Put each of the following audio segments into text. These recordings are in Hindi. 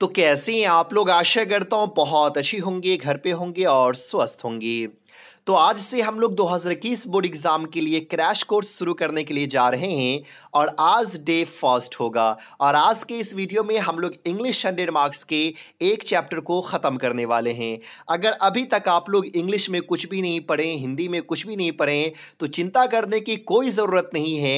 तो कैसे हैं आप लोग आशा करता हूँ बहुत अच्छी होंगी घर पे होंगे और स्वस्थ होंगी तो आज से हम लोग 2021 बोर्ड एग्ज़ाम के लिए क्रैश कोर्स शुरू करने के लिए जा रहे हैं और आज डे फर्स्ट होगा और आज के इस वीडियो में हम लोग इंग्लिश हंड्रेड मार्क्स के एक चैप्टर को ख़त्म करने वाले हैं अगर अभी तक आप लोग इंग्लिश में कुछ भी नहीं पढ़ें हिंदी में कुछ भी नहीं पढ़ें तो चिंता करने की कोई ज़रूरत नहीं है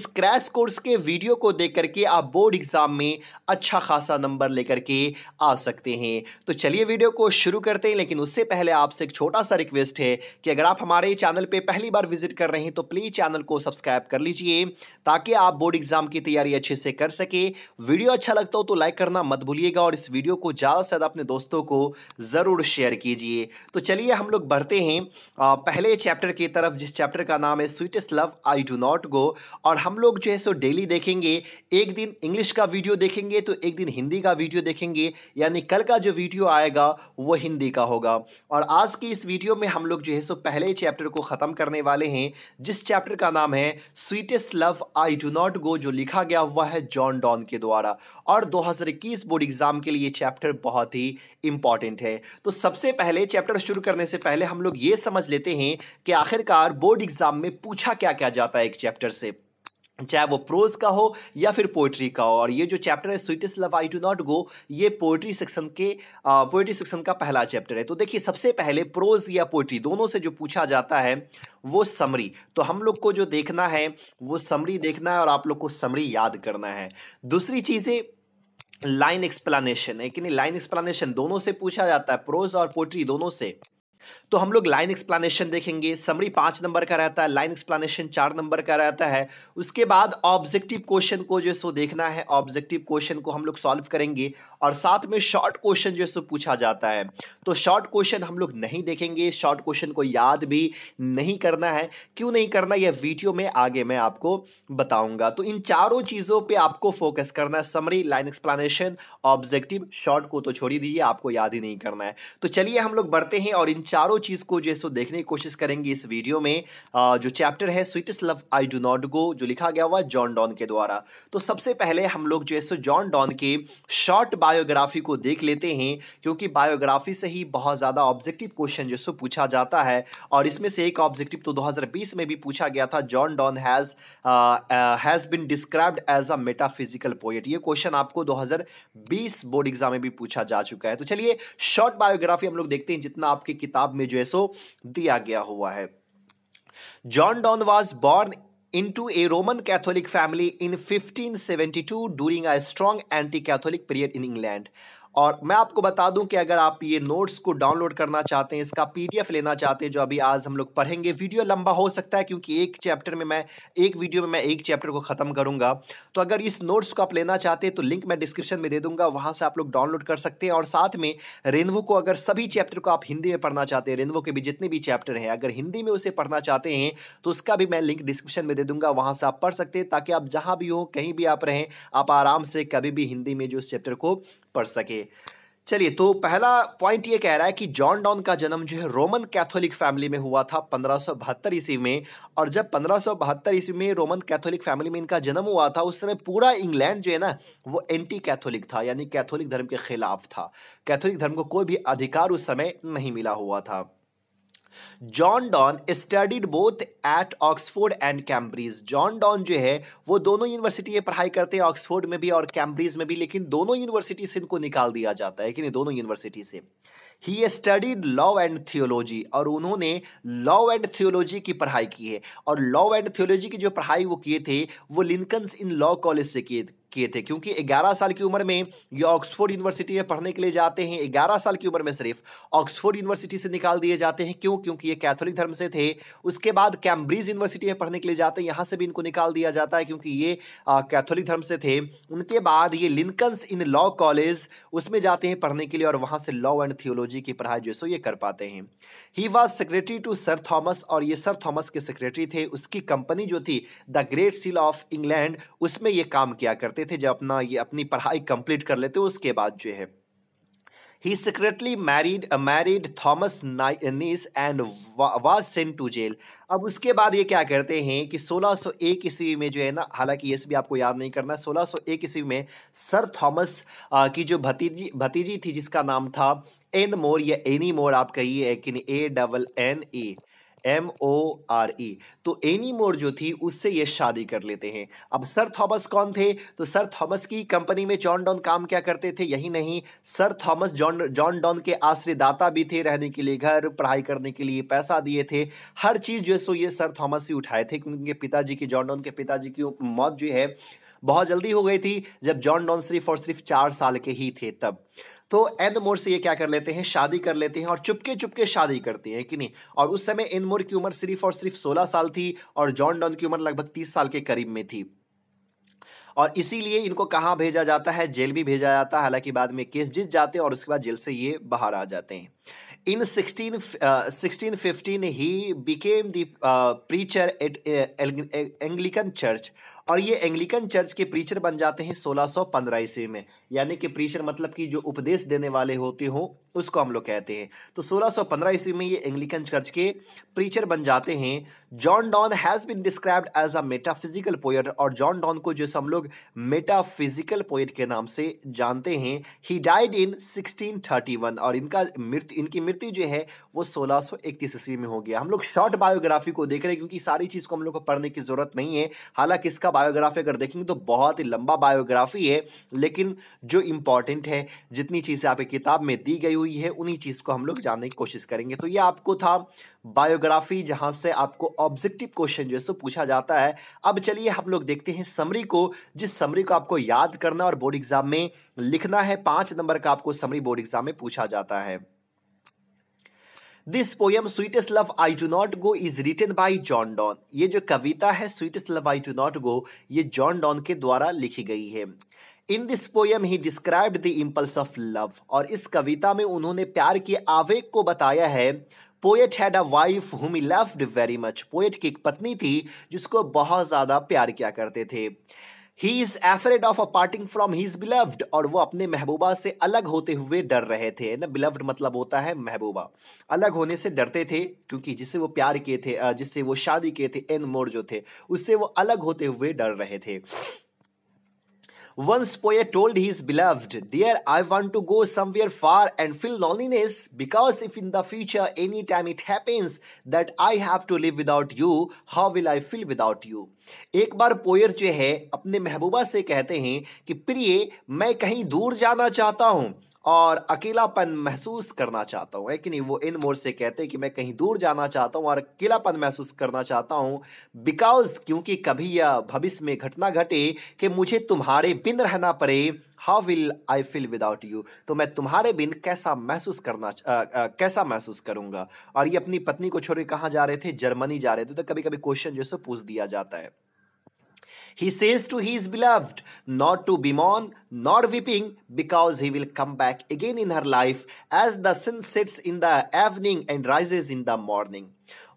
इस क्रैश कोर्स के वीडियो को देख करके आप बोर्ड एग्ज़ाम में अच्छा खासा नंबर लेकर के आ सकते हैं तो चलिए वीडियो को शुरू करते हैं लेकिन उससे पहले आपसे एक छोटा सा रिक्वेस्ट है कि अगर आप हमारे चैनल पे पहली बार विजिट कर रहे हैं तो प्लीज़ चैनल को सब्सक्राइब कर लीजिए ताकि आप बोर्ड एग्जाम की तैयारी अच्छे से कर सके वीडियो अच्छा लगता हो तो लाइक करना मत भूलिएगा और इस वीडियो को ज़्यादा से ज़्यादा अपने दोस्तों को ज़रूर शेयर कीजिए तो चलिए हम लोग बढ़ते हैं पहले चैप्टर की तरफ जिस चैप्टर का नाम है sweetest love I do not go और हम लोग जो है सो डेली देखेंगे एक दिन इंग्लिश का वीडियो देखेंगे तो एक दिन हिंदी का वीडियो देखेंगे यानी कल का जो वीडियो आएगा वो हिंदी का होगा और आज की इस वीडियो में हम लोग जो है सो पहले चैप्टर को ख़त्म करने वाले हैं जिस चैप्टर का नाम है sweetest love I do not go जो लिखा गया हुआ है जॉन डॉन के द्वारा और 2021 बोर्ड एग्जाम के लिए चैप्टर बहुत ही इंपॉर्टेंट है तो सबसे पहले चैप्टर शुरू करने से पहले हम लोग ये समझ लेते हैं कि आखिरकार बोर्ड एग्जाम में पूछा क्या क्या जाता है एक चैप्टर से चाहे वो प्रोज का हो या फिर पोइट्री का हो और ये जो चैप्टर है sweetest love I do not go ये पोइट्री सेक्शन के पोइट्री सेक्शन का पहला चैप्टर है तो देखिए सबसे पहले प्रोज या पोइट्री दोनों से जो पूछा जाता है वो समरी तो हम लोग को जो देखना है वो समरी देखना है और आप लोग को समरी याद करना है दूसरी चीज़ें लाइन एक्सप्लानेशन है कि नहीं लाइन एक्सप्लानेशन दोनों से पूछा जाता है प्रोज और पोइट्री दोनों से तो हम लोग लाइन एक्सप्लेनेशन देखेंगे समरी पांच नंबर का रहता है लाइन एक्सप्लेनेशन चार नंबर का रहता है उसके बाद ऑब्जेक्टिव क्वेश्चन को जो है सो देखना है ऑब्जेक्टिव क्वेश्चन को हम लोग सॉल्व करेंगे और साथ में शॉर्ट क्वेश्चन जो है सो पूछा जाता है तो शॉर्ट क्वेश्चन हम लोग नहीं देखेंगे शॉर्ट क्वेश्चन को याद भी नहीं करना है क्यों नहीं करना यह वीडियो में आगे मैं आपको बताऊंगा तो इन चारों चीज़ों पर आपको फोकस करना है summary line explanation objective short को तो छोड़ ही दीजिए आपको याद ही नहीं करना है तो चलिए हम लोग बढ़ते हैं और इन चारों चीज़ को जो है सो देखने की कोशिश करेंगे इस वीडियो में जो चैप्टर है sweetest love I do not go जो लिखा गया हुआ जॉन डॉन के द्वारा तो सबसे पहले हम लोग जो है सो जॉन डॉन के शॉर्ट बायोग्राफी को देख लेते हैं क्योंकि बायोग्राफी से ही बहुत ज़्यादा ऑब्जेक्टिव क्वेश्चन जो सो पूछा जाता है और इसमें से एक ऑब्जेक्टिव तो दो में भी पूछा गया था John Donne has has been described as a metaphysical poet ये क्वेश्चन आपको दो बोर्ड एग्जाम में भी पूछा जा चुका है तो चलिए शॉर्ट बायोग्राफी हम लोग देखते हैं जितना आपकी किताब किताब में जो है सो दिया गया हुआ है John Donne was born into a Roman Catholic family in 1572 during a strong anti-Catholic period in England. और मैं आपको बता दूं कि अगर आप ये नोट्स को डाउनलोड करना चाहते हैं इसका पीडीएफ लेना चाहते हैं जो अभी आज हम लोग पढ़ेंगे वीडियो लंबा हो सकता है क्योंकि एक चैप्टर में मैं एक वीडियो में मैं एक चैप्टर को ख़त्म करूंगा तो अगर इस नोट्स को आप लेना चाहते हैं तो लिंक मैं डिस्क्रिप्शन में दे दूंगा वहाँ से आप लोग डाउनलोड कर सकते हैं और साथ में रेनवो को अगर सभी चैप्टर को आप हिंदी में पढ़ना चाहते हैं रेनवो के भी जितने भी चैप्टर हैं अगर हिंदी में उसे पढ़ना चाहते हैं तो उसका भी मैं लिंक डिस्क्रिप्शन में दे दे दूंगा वहां से आप पढ़ सकते हैं ताकि आप जहां भी हो कहीं भी आप रहें आप आराम से कभी भी हिंदी में जो इस चैप्टर को पढ़ सके चलिए तो पहला पॉइंट ये कह रहा है कि जॉन डॉन का जन्म जो है रोमन कैथोलिक फैमिली में हुआ था पंद्रह ईस्वी में और जब पंद्रह ईस्वी में रोमन कैथोलिक फैमिली में इनका जन्म हुआ था उस समय पूरा इंग्लैंड जो है ना वो एंटी कैथोलिक था यानी कैथोलिक धर्म के खिलाफ था कैथोलिक धर्म को कोई भी अधिकार उस समय नहीं मिला हुआ था John Donne studied both at Oxford and Cambridge John Donne जो है वो दोनों यूनिवर्सिटी में पढ़ाई करते हैं ऑक्सफोर्ड में भी और कैम्ब्रिज में भी लेकिन दोनों यूनिवर्सिटी से इनको निकाल दिया जाता है कि नहीं दोनों यूनिवर्सिटी से ही स्टडीड लॉ एंड थियोलॉजी और उन्होंने लॉ एंड थियोलॉजी की पढ़ाई की है और लॉ एंड थियोलॉजी की जो पढ़ाई वो किए थे वो लिंकन्स इन लॉ कॉलेज से किए किए थे क्योंकि 11 साल की उम्र में ये ऑक्सफोर्ड यूनिवर्सिटी में पढ़ने के लिए जाते हैं 11 साल की उम्र में सिर्फ ऑक्सफोर्ड यूनिवर्सिटी से निकाल दिए जाते हैं क्यों क्योंकि ये कैथोलिक धर्म से थे उसके बाद कैम्ब्रिज यूनिवर्सिटी में पढ़ने के लिए जाते हैं यहाँ से भी इनको निकाल दिया जाता है क्योंकि ये कैथोलिक धर्म से थे उनके बाद ये लिंकन्स इन लॉ कॉलेज उसमें जाते हैं पढ़ने के लिए और वहाँ से लॉ एंड थियोलॉजी की पढ़ाई जो है ये कर पाते हैं he was secretary to sir Thomas और ये सर थॉमस के सेक्रेटरी थे उसकी कंपनी जो थी the great seal of England उसमें ये काम किया करते करते थे जब अपना ये अपनी पढ़ाई कंप्लीट कर लेते उसके बाद जो है he secretly married uh, married Thomas niece and was sent to jail. अब उसके बाद ये क्या करते हैं कि 1601 ईस्वी में जो है ना हालांकि ये भी आपको याद नहीं करना 1601 ईस्वी में सर थॉमस की जो भतीजी भतीजी थी जिसका नाम था एन मोर या एनी मोर आप कहिए कि A double N A M O R E तो एनी मोर जो थी उससे ये शादी कर लेते हैं अब सर थॉमस कौन थे तो सर थॉमस की कंपनी में जॉन डॉन काम क्या करते थे यही नहीं sir Thomas John John Donne के आश्रयदाता भी थे रहने के लिए घर पढ़ाई करने के लिए पैसा दिए थे हर चीज़ जो है सो ये सर थॉमस ही उठाए थे क्योंकि उनके पिताजी की जॉन डॉन के पिताजी की मौत जो है बहुत जल्दी हो गई थी जब जॉन डॉन सिर्फ और सिर्फ चार साल के ही थे तब तो एंद मोर से ये क्या कर लेते हैं शादी कर लेते हैं और चुपके चुपके शादी करती है कि नहीं और उस समय एंद मोर की उम्र सिर्फ और सिर्फ सोलह साल थी और जॉन डॉन की उम्र लगभग तीस साल के करीब में थी और इसीलिए इनको कहाँ भेजा जाता है जेल भी भेजा जाता है हालांकि बाद में केस जीत जाते हैं और उसके बाद जेल से ये बाहर आ जाते हैं in sixteen sixteen fifteen he became the preacher at Anglican church और ये एंग्लिकन चर्च के प्रीचर बन जाते हैं 1615 ईस्वी में यानी कि प्रीचर मतलब कि जो उपदेश देने वाले होते हो उसको हम लोग कहते हैं तो 1615 ईस्वी में ये एंग्लिकन चर्च के प्रीचर बन जाते हैं John Donne has been described as a metaphysical poet और जॉन डॉन को जैसे हम लोग मेटाफिजिकल पोएट के नाम से जानते हैं ही डाइड इन वन और इनका मृत्यु इनकी मृत्यु जो है वो 1631 ईस्वी में हो गया हम लोग शॉर्ट बायोग्राफी को देख रहे हैं क्योंकि सारी चीज़ को हम लोग को पढ़ने की ज़रूरत नहीं है हालांकि इसका बायोग्राफी अगर देखेंगे तो बहुत ही लंबा बायोग्राफी है लेकिन जो इंपॉर्टेंट है जितनी चीज़ें आपकी किताब में दी गई हुई है उन्हीं चीज़ को हम लोग जानने की कोशिश करेंगे तो ये आपको था बायोग्राफी जहाँ से आपको ऑब्जेक्टिव क्वेश्चन जो है सो पूछा जाता है अब चलिए हम लोग देखते हैं समरी को जिस समरी को आपको याद करना और बोर्ड एग्जाम में लिखना है पाँच नंबर का आपको समरी बोर्ड एग्जाम में पूछा जाता है this poem sweetest love I do not go is written by John Donne ये जो कविता है sweetest love I do not go ये जॉन डॉन के द्वारा लिखी गई है in this poem he described the impulse of love और इस कविता में उन्होंने प्यार के आवेग को बताया है poet had a wife whom loved very much poet की एक पत्नी थी जिसको बहुत ज़्यादा प्यार किया करते थे he is afraid of a parting from his beloved और वो अपने महबूबा से अलग होते हुए डर रहे थे ना बिलव्ड मतलब होता है महबूबा अलग होने से डरते थे क्योंकि जिससे वो प्यार किए थे जिससे वो शादी किए थे एन मोर जो थे उससे वो अलग होते हुए डर रहे थे Once poet told his beloved, Dear, I want to go somewhere far and feel loneliness because if in the future any time it happens that I have to live without you, how will I feel without you? एक बार पोयर जो है अपने महबूबा से कहते हैं कि प्रिय मैं कहीं दूर जाना चाहता हूं और अकेलापन महसूस करना चाहता हूँ है कि नहीं वो इन मोर से कहते हैं कि मैं कहीं दूर जाना चाहता हूँ और अकेलापन महसूस करना चाहता हूँ बिकॉज क्योंकि कभी यह भविष्य में घटना घटे कि मुझे तुम्हारे बिन रहना पड़े how will I feel without you तो मैं तुम्हारे बिन कैसा महसूस करना आ, आ, कैसा महसूस करूँगा और ये अपनी पत्नी को छोड़कर कहाँ जा रहे थे जर्मनी जा रहे थे तो कभी कभी क्वेश्चन जो है पूछ दिया जाता है He says to his beloved not to bemoan nor weeping because he will come back again in her life as the sun sets in the evening and rises in the morning.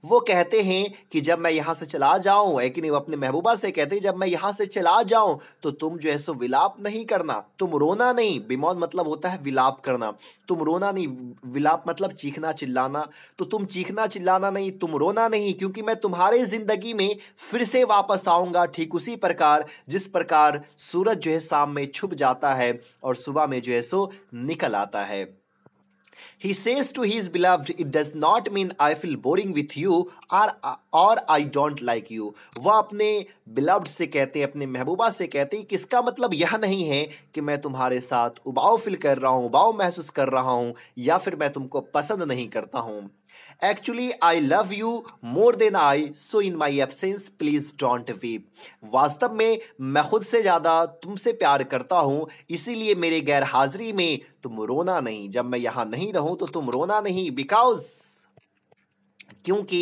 वो कहते हैं कि जब मैं यहाँ से चला एक लेकिन वो अपने महबूबा से कहते हैं जब मैं यहाँ से चला जाऊं तो तुम जो है सो विलाप नहीं करना तुम रोना नहीं बिमौन मतलब होता है विलाप करना तुम रोना नहीं विलाप मतलब चीखना चिल्लाना तो तुम चीखना चिल्लाना नहीं तुम रोना नहीं क्योंकि मैं तुम्हारे ज़िंदगी में फिर से वापस आऊंगा ठीक उसी प्रकार जिस प्रकार सूरज जो है शाम में छुप जाता है और सुबह में जो है सो निकल आता है He says to his beloved, It does not mean I feel boring with you or, or I don't like you. वह अपने बिलव्ड से कहते हैं अपने महबूबा से कहते हैं कि इसका मतलब यह नहीं है कि मैं तुम्हारे साथ उबाऊ फील कर रहा हूँ उबाऊ महसूस कर रहा हूँ या फिर मैं तुमको पसंद नहीं करता हूँ actually I love you more than I so in my absence please don't weep वास्तव में मैं खुद से ज़्यादा तुमसे प्यार करता हूँ इसीलिए मेरे गैर हाजिरी में तुम रोना नहीं जब मैं यहाँ नहीं रहूँ तो तुम रोना नहीं बिकॉज क्योंकि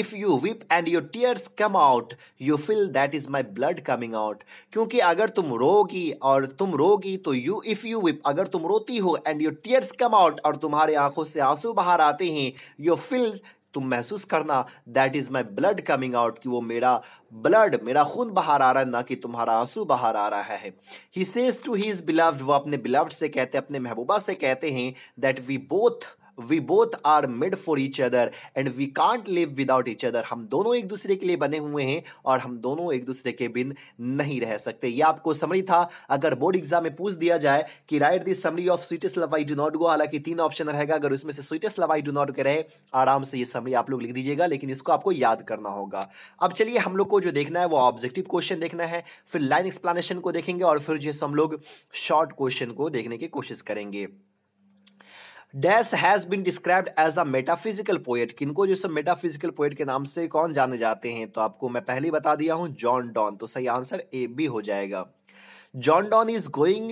if you weep and your tears come out you feel that is my blood coming out क्योंकि अगर तुम रोगी और तुम रोगी तो यू इफ़ यू विप अगर तुम रोती हो and your tears come out और तुम्हारे आंखों से आंसू बाहर आते हैं यू फील तुम महसूस करना that is my blood coming out कि वो मेरा ब्लड मेरा खून बाहर आ रहा है ना कि तुम्हारा आंसू बाहर आ रहा है he says to his beloved वो अपने बिलव्ड से कहते अपने महबूबा से कहते हैं that we both we both are made for each other and we can't live without each other हम दोनों एक दूसरे के लिए बने हुए हैं और हम दोनों एक दूसरे के बिन नहीं रह सकते ये आपको समरी था अगर बोर्ड एग्जाम में पूछ दिया जाए कि write this summary of sweetest love I do not go हालांकि तीन ऑप्शन रहेगा अगर उसमें से sweetest love I do not go रहे आराम से ये समरी आप लोग लिख दीजिएगा लेकिन इसको आपको याद करना होगा अब चलिए हम लोग को जो देखना है वो ऑब्जेक्टिव क्वेश्चन देखना है फिर लाइन एक्सप्लेनेशन को देखेंगे और फिर जो हम लोग शॉर्ट क्वेश्चन को देखने की कोशिश करेंगे dash has been described as a metaphysical poet किनको जो सब मेटाफिजिकल पोएट के नाम से कौन जाने जाते हैं तो आपको मैं पहले ही बता दिया हूं जॉन डॉन तो सही आंसर ए बी हो जाएगा John Donne is going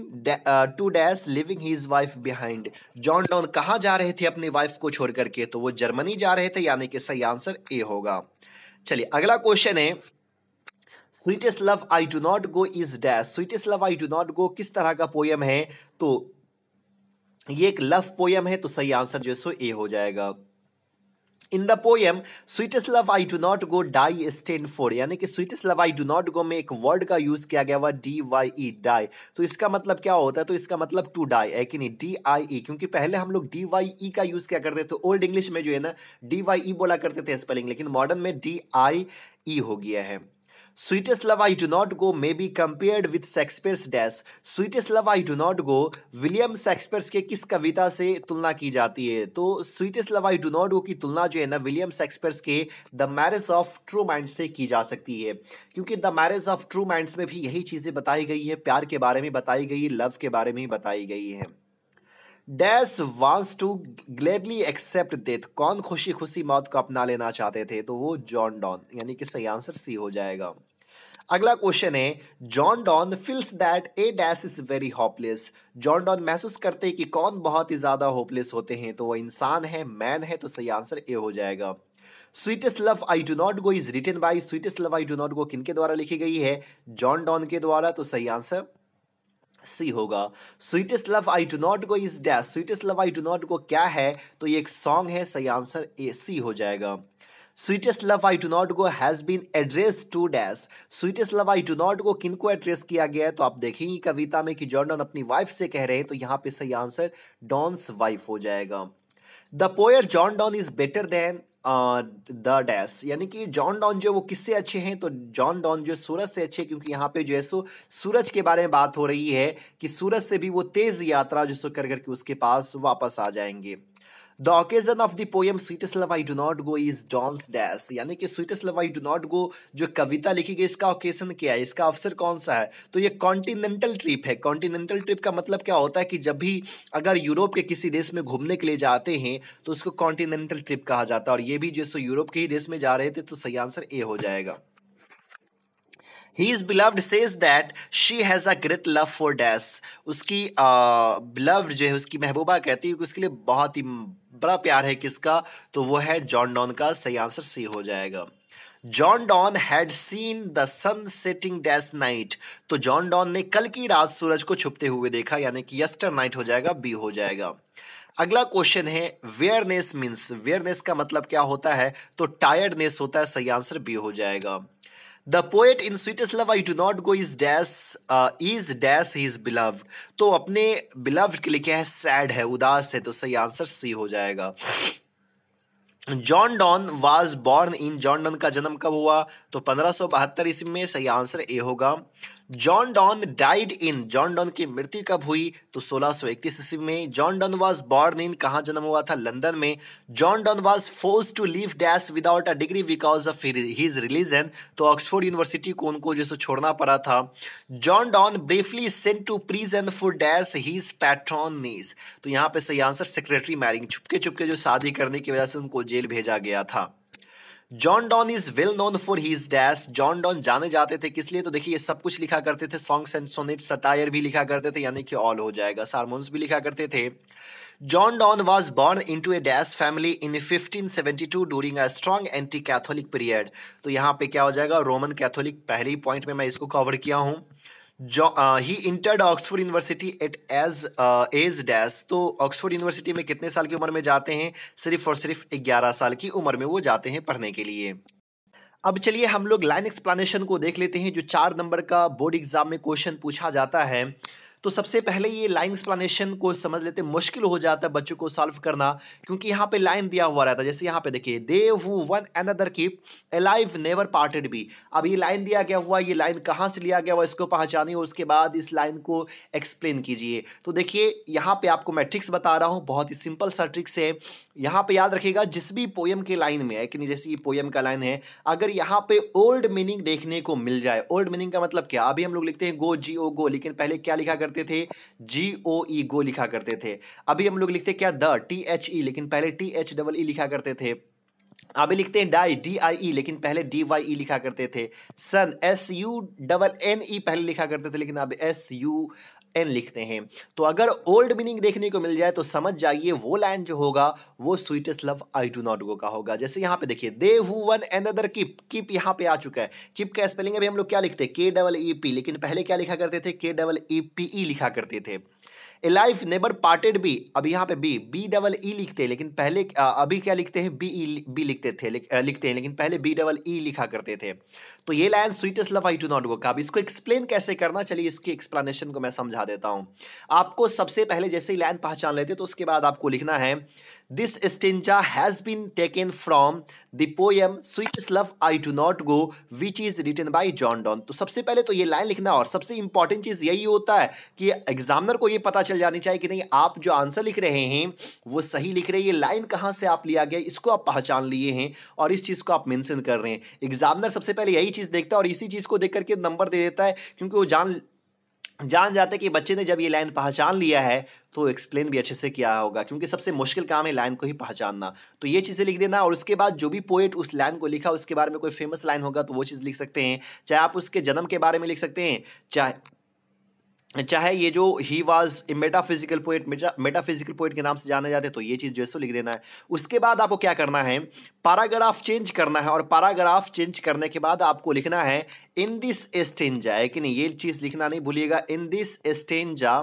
to dash leaving his wife behind John Donne कहाँ जा रहे थे अपनी वाइफ को छोड़ करके तो वो जर्मनी जा रहे थे यानी कि सही आंसर ए होगा चलिए अगला क्वेश्चन है sweetest love I do not go is dash sweetest love I do not go किस तरह का पोयम है तो ये एक लव पोयम है तो सही आंसर जो है सो ए हो जाएगा in the poem sweetest love I do not go die stanza four यानी कि sweetest love I do not गो में एक वर्ड का यूज किया गया हुआ डी वाई ई डाई तो इसका मतलब क्या होता है तो इसका मतलब टू डाई है कि नहीं डी आई ई क्योंकि पहले हम लोग डी वाई ई का यूज क्या करते थे ओल्ड इंग्लिश में जो है ना डी वाई ई बोला करते थे स्पेलिंग लेकिन मॉडर्न में डी आई ई हो गया है Sweetest Love I Do Not Go may be compared with Shakespeare's Dash. Sweetest Love I Do Not Go William Shakespeare के किस कविता से तुलना की जाती है तो sweetest love I do not go की तुलना जो है ना विलियम शेक्सपियर के the marriage of true mind से की जा सकती है क्योंकि the marriage of true mind में भी यही चीज़ें बताई गई है प्यार के बारे में बताई गई लव के बारे में बताई गई है डैश वांस टू ग्लेडली एक्सेप्ट डेथ कौन खुशी खुशी मौत को अपना लेना चाहते थे तो वो जॉन डॉन यानी कि सही आंसर सी हो जाएगा अगला क्वेश्चन है John Donne feels that A dash is very hopeless John Donne महसूस करते हैं कि कौन बहुत ही ज्यादा होपलेस होते हैं तो वह इंसान है मैन है तो सही आंसर ए हो जाएगा sweetest love I do not go is written by sweetest love I do not go किन के द्वारा लिखी गई है जॉन डॉन के द्वारा तो सही आंसर सी होगा sweetest love I do not go is dash sweetest love I do not go क्या है तो ये एक सॉन्ग है सही आंसर ए सी हो जाएगा sweetest love I to not go has been address to dash sweetest love I to not go किन को एड्रेस किया गया है तो आप देखेंगे कविता में कि जॉर्डन अपनी वाइफ से कह रहे हैं तो यहाँ पे सही आंसर डॉन्स वाइफ हो जाएगा the poet John Donne is better than the dash यानी कि जॉन डॉन जो वो किससे अच्छे हैं तो जॉन डॉन जो सूरज से अच्छे क्योंकि यहाँ पे जो है सो सूरज के बारे में बात हो रही है कि सूरज से भी वो तेज यात्रा जो सो कर करके उसके पास वापस आ जाएंगे the occasion of the poem sweetest love I do not go is Donne's dash यानी कि sweetest love I do not go जो कविता लिखी गई इसका ओकेजन क्या है इसका अवसर कौन सा है तो ये कॉन्टिनेंटल ट्रिप है कॉन्टिनेंटल ट्रिप का मतलब क्या होता है कि जब भी अगर यूरोप के किसी देश में घूमने के लिए जाते हैं तो उसको कॉन्टिनेंटल ट्रिप कहा जाता है और ये भी जैसे यूरोप के ही देश में जा रहे थे तो सही आंसर ए हो जाएगा he is says that she has a great love for dash उसकी बिलव्ड uh, जो है उसकी महबूबा कहती है कि उसके लिए बहुत ही बड़ा प्यार है किसका तो वो है जॉन डॉन का सही आंसर सी हो जाएगा John Donne had seen the sun setting dash night तो जॉन डॉन ने कल की रात सूरज को छुपते हुए देखा यानी कि यस्टर नाइट हो जाएगा बी हो जाएगा अगला क्वेश्चन है वेयरनेस मीन्स वेयरनेस का मतलब क्या होता है तो टायर्डनेस होता है सही आंसर बी हो जाएगा the poet in sweetest love I do not go is dash is dash is beloved तो अपने बिलव के लिए क्या है सैड है उदास है तो सही आंसर सी हो जाएगा John Donne was born in John Donne का जन्म कब हुआ तो पंद्रह सौ बहत्तर ईस्वी में सही आंसर ए होगा John Donne died in John Donne की मृत्यु कब हुई तो 1631 ईस्वी में John Donne was born in कहा जन्म हुआ था लंदन में John Donne was forced to leave dash without a degree because of his religion तो ऑक्सफोर्ड यूनिवर्सिटी को उनको जैसे छोड़ना पड़ा था John Donne briefly sent to prison for dash his patron's niece तो यहाँ पे सही आंसर सेक्रेटरी मैरिंग छुपके छुपके जो शादी करने की वजह से उनको जेल भेजा गया था John Donne is well known for his dash John Donne जाने जाते थे किस लिए तो देखिए ये सब कुछ लिखा करते थे सॉन्ग्स एंड सोनेट सटायर भी लिखा करते थे यानी कि ऑल हो जाएगा सारमोन्स भी लिखा करते थे John Donne was born into a dash family in fifteen seventy two during a strong anti Catholic period तो यहाँ पे क्या हो जाएगा रोमन कैथोलिक पहले ही पॉइंट में मैं इसको कवर किया हूँ जो he entered Oxford university at age age dash तो ऑक्सफोर्ड यूनिवर्सिटी में कितने साल की उम्र में जाते हैं सिर्फ और सिर्फ 11 साल की उम्र में वो जाते हैं पढ़ने के लिए अब चलिए हम लोग लाइन एक्सप्लेनेशन को देख लेते हैं जो चार नंबर का बोर्ड एग्जाम में क्वेश्चन पूछा जाता है तो सबसे पहले ये लाइन एक्सप्लेनेशन को समझ लेते मुश्किल हो जाता है बच्चों को सॉल्व करना क्योंकि यहाँ पे लाइन दिया हुआ रहता है जैसे यहाँ पे देखिए they who one another keep alive never parted be अब ये लाइन दिया गया हुआ ये लाइन कहाँ से लिया गया हुआ इसको हो उसके बाद इस लाइन को एक्सप्लेन कीजिए तो देखिए यहाँ पे आपको मैं ट्रिक्स बता रहा हूँ बहुत ही सिंपल सा ट्रिक्स है यहाँ पे याद रखिएगा जिस भी पोयम के लाइन में है कि नहीं जैसे ये पोयम का लाइन है अगर यहाँ पे ओल्ड मीनिंग देखने को मिल जाए ओल्ड मीनिंग का मतलब क्या अभी हम लोग लिखते हैं गो जी ओ गो लेकिन पहले क्या लिखा करते थे जी ओ ई गो लिखा करते थे अभी हम लोग लिखते क्या द टी एच ई लेकिन पहले टी एच डबल ई लिखा करते थे अभी लिखते हैं डाई डी आई ई लेकिन पहले डी वाई ई लिखा करते थे sun S U double N E पहले लिखा करते थे लेकिन अब एस यू एन लिखते हैं तो अगर ओल्ड मीनिंग देखने को मिल जाए तो समझ जाइए वो लाइन जो होगा वो sweetest love I do not go का होगा जैसे यहाँ पे देखिए they who one another keep keep यहाँ पे आ चुका है किप का स्पेलिंग अभी हम लोग क्या लिखते हैं के डबल ई पी लेकिन पहले क्या लिखा करते थे के डबल ई पी ई लिखा करते थे लाइफ नेबर पार्टेड बी अब यहाँ पे बी बी डबल ई लिखते हैं लेकिन पहले अभी क्या लिखते हैं बी ई बी लिखते थे लिखते हैं लेकिन पहले बी डबल ई लिखा करते थे तो ये line sweetest love I to not go का अब इसको एक्सप्लेन कैसे करना चलिए इसकी एक्सप्लेनेशन को मैं समझा देता हूँ आपको सबसे पहले जैसे ही लाइन पहचान लेते तो उसके बाद आपको लिखना है this stanza has been taken from the poem sweet love I do not go which is written by John Donne तो सबसे पहले तो ये लाइन लिखना और सबसे इंपॉर्टेंट चीज़ यही होता है कि एग्जामिनर को ये पता चल जानी चाहिए कि नहीं आप जो आंसर लिख रहे हैं वो सही लिख रहे हैं ये लाइन कहाँ से आप लिया गया इसको आप पहचान लिए हैं और इस चीज़ को आप मैंसन कर रहे हैं एग्जामिनर सबसे पहले यही चीज़ देखता है और इसी चीज़ को देख करके नंबर दे देता है क्योंकि वो जान जान जाते कि बच्चे ने जब ये लाइन पहचान लिया है तो एक्सप्लेन भी अच्छे से किया होगा क्योंकि सबसे मुश्किल काम है लाइन को ही पहचानना तो ये चीज़ें लिख देना और उसके बाद जो भी पोएट उस लाइन को लिखा उसके बारे में कोई फेमस लाइन होगा तो वो चीज़ लिख सकते हैं चाहे आप उसके जन्म के बारे में लिख सकते हैं चाहे चाहे ये जो he was a metaphysical poet metaphysical poet के नाम से जाने जाते तो ये चीज़ जो है सो लिख देना है उसके बाद आपको क्या करना है पैराग्राफ चेंज करना है और पैराग्राफ चेंज करने के बाद आपको लिखना है इन दिस एस्टेंजा है कि नहीं ये चीज़ लिखना नहीं भूलिएगा in this stanza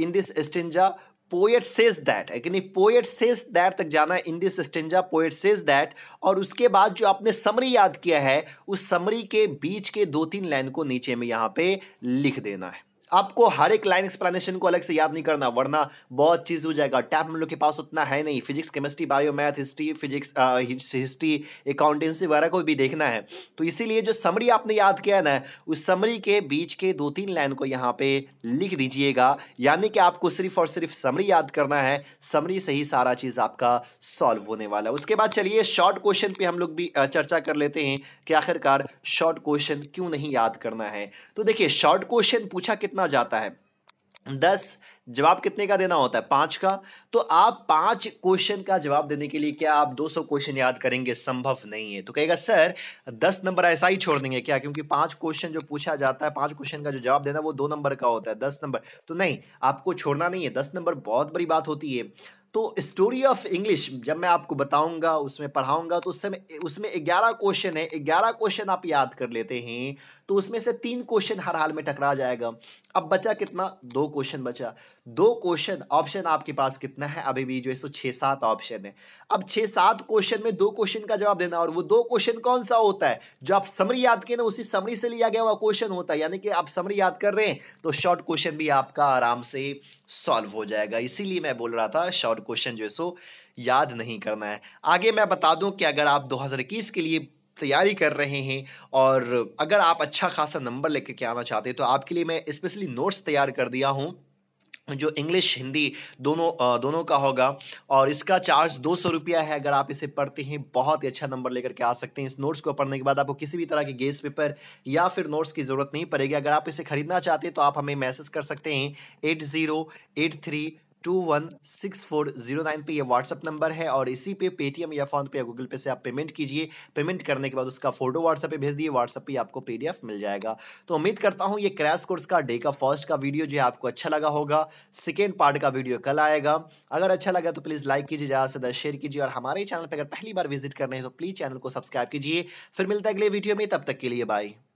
in this stanza poet says that है कि नहीं पोएट सेज दैट तक जाना है in this stanza poet says that और उसके बाद जो आपने समरी याद किया है उस समरी के बीच के दो तीन लाइन को नीचे में यहाँ पे लिख देना है आपको हर एक लाइन एक्सप्लेनेशन को अलग से याद नहीं करना वरना बहुत चीज़ हो जाएगा टैप हम लोग के पास उतना है नहीं physics chemistry bio math history physics history accountancy वगैरह को भी देखना है तो इसीलिए जो समरी आपने याद किया ना उस समरी के बीच के दो तीन लाइन को यहाँ पे लिख दीजिएगा यानी कि आपको सिर्फ और सिर्फ समरी याद करना है समरी से ही सारा चीज़ आपका सॉल्व होने वाला है उसके बाद चलिए शॉर्ट क्वेश्चन पे हम लोग भी uh, चर्चा कर लेते हैं कि आखिरकार शॉर्ट क्वेश्चन क्यों नहीं याद करना है तो देखिए शॉर्ट क्वेश्चन पूछा कितना कितना जाता है दस जवाब कितने का देना होता है पांच का तो आप पांच क्वेश्चन का जवाब देने के लिए क्या आप 200 क्वेश्चन याद करेंगे संभव नहीं है तो कहेगा सर दस नंबर ऐसा ही छोड़ देंगे क्या क्योंकि पांच क्वेश्चन जो पूछा जाता है पांच क्वेश्चन का जो जवाब देना वो दो नंबर का होता है दस नंबर तो नहीं आपको छोड़ना नहीं है दस नंबर बहुत बड़ी बात होती है तो स्टोरी ऑफ इंग्लिश जब मैं आपको बताऊंगा उसमें पढ़ाऊंगा तो उस समय उसमें ग्यारह क्वेश्चन है ग्यारह क्वेश्चन आप याद कर लेते हैं तो उसमें से तीन क्वेश्चन हर हाल में टकरा जाएगा अब बचा कितना दो क्वेश्चन बचा दो क्वेश्चन ऑप्शन आपके पास कितना है अभी भी जो है सो छः सात ऑप्शन है अब छः सात क्वेश्चन में दो क्वेश्चन का जवाब देना और वो दो क्वेश्चन कौन सा होता है जो आप समरी याद किए ना उसी समरी से लिया गया हुआ क्वेश्चन होता है यानी कि आप समरी याद कर रहे हैं तो शॉर्ट क्वेश्चन भी आपका आराम से सॉल्व हो जाएगा इसीलिए मैं बोल रहा था शॉर्ट क्वेश्चन जो है सो याद नहीं करना है आगे मैं बता दूं कि अगर आप 2021 के लिए तैयारी कर रहे हैं और अगर आप अच्छा खासा नंबर लेकर के आना चाहते हैं तो आपके लिए मैं स्पेशली नोट्स तैयार कर दिया हूँ जो इंग्लिश हिंदी दोनों दोनों का होगा और इसका चार्ज दो सौ रुपया है अगर आप इसे पढ़ते हैं बहुत ही अच्छा नंबर लेकर के आ सकते हैं इस नोट्स को पढ़ने के बाद आपको किसी भी तरह के गेस पेपर या फिर नोट्स की ज़रूरत नहीं पड़ेगी अगर आप इसे खरीदना चाहते हैं तो आप हमें मैसेज कर सकते हैं eight zero eight three two one six four zero nine पे ये व्हाट्सअप नंबर है और इसी पे पेटीएम या फोन पे या गूगल पे से आप पेमेंट कीजिए पेमेंट करने के बाद उसका फोटो व्हाट्सअप पे भेज दिए व्हाट्सअप पे आपको पीडीएफ मिल जाएगा तो उम्मीद करता हूँ ये क्रैश कोर्स का डे का फर्स्ट का वीडियो जो है आपको अच्छा लगा होगा सेकेंड पार्ट का वीडियो कल आएगा अगर अच्छा लगा तो प्लीज़ लाइक कीजिए ज़्यादा से ज़्यादा शेयर कीजिए और हमारे चैनल पर अगर पहली बार विजिट करने हैं तो प्लीज़ चैनल को सब्सक्राइब कीजिए फिर मिलता है अगले वीडियो में तब तक के लिए बाय